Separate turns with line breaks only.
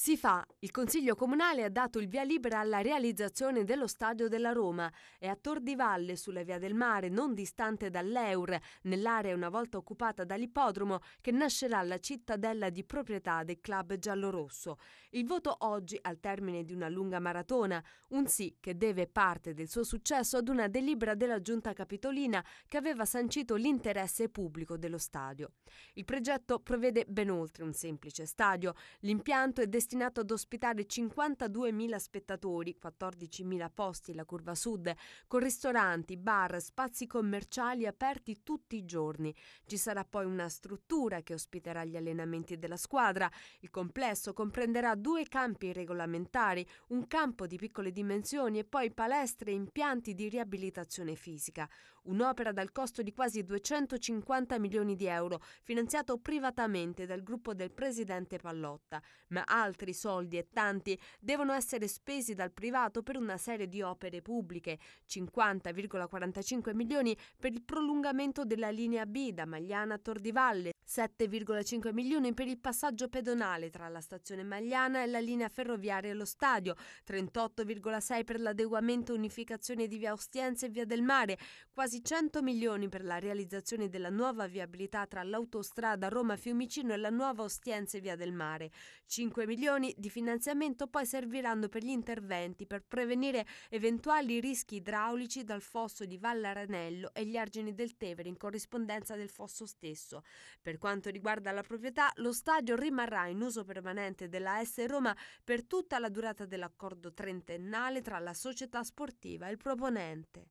Si fa, il Consiglio Comunale ha dato il via libera alla realizzazione dello Stadio della Roma e a Tor di Valle, sulla via del mare, non distante dall'Eur, nell'area una volta occupata dall'ippodromo, che nascerà la cittadella di proprietà del club giallorosso. Il voto oggi, al termine di una lunga maratona, un sì che deve parte del suo successo ad una delibera della Giunta Capitolina che aveva sancito l'interesse pubblico dello stadio. Il progetto provvede ben oltre un semplice stadio. L'impianto è destinato destinato ad ospitare 52.000 spettatori, 14.000 posti la curva sud, con ristoranti, bar, spazi commerciali aperti tutti i giorni. Ci sarà poi una struttura che ospiterà gli allenamenti della squadra. Il complesso comprenderà due campi regolamentari, un campo di piccole dimensioni e poi palestre e impianti di riabilitazione fisica. Un'opera dal costo di quasi 250 milioni di euro, finanziato privatamente dal gruppo del presidente Pallotta, ma altri altri soldi e tanti devono essere spesi dal privato per una serie di opere pubbliche, 50,45 milioni per il prolungamento della linea B da Magliana a Tordivalle, 7,5 milioni per il passaggio pedonale tra la stazione Magliana e la linea ferroviaria e lo stadio, 38,6 per l'adeguamento e unificazione di via Ostiense e via del Mare, quasi 100 milioni per la realizzazione della nuova viabilità tra l'autostrada Roma-Fiumicino e la nuova Ostiense e via del Mare. 5 milioni di finanziamento poi serviranno per gli interventi per prevenire eventuali rischi idraulici dal fosso di Vallaranello e gli argini del Tevere in corrispondenza del fosso stesso. Per per quanto riguarda la proprietà, lo stadio rimarrà in uso permanente della S Roma per tutta la durata dell'accordo trentennale tra la società sportiva e il proponente.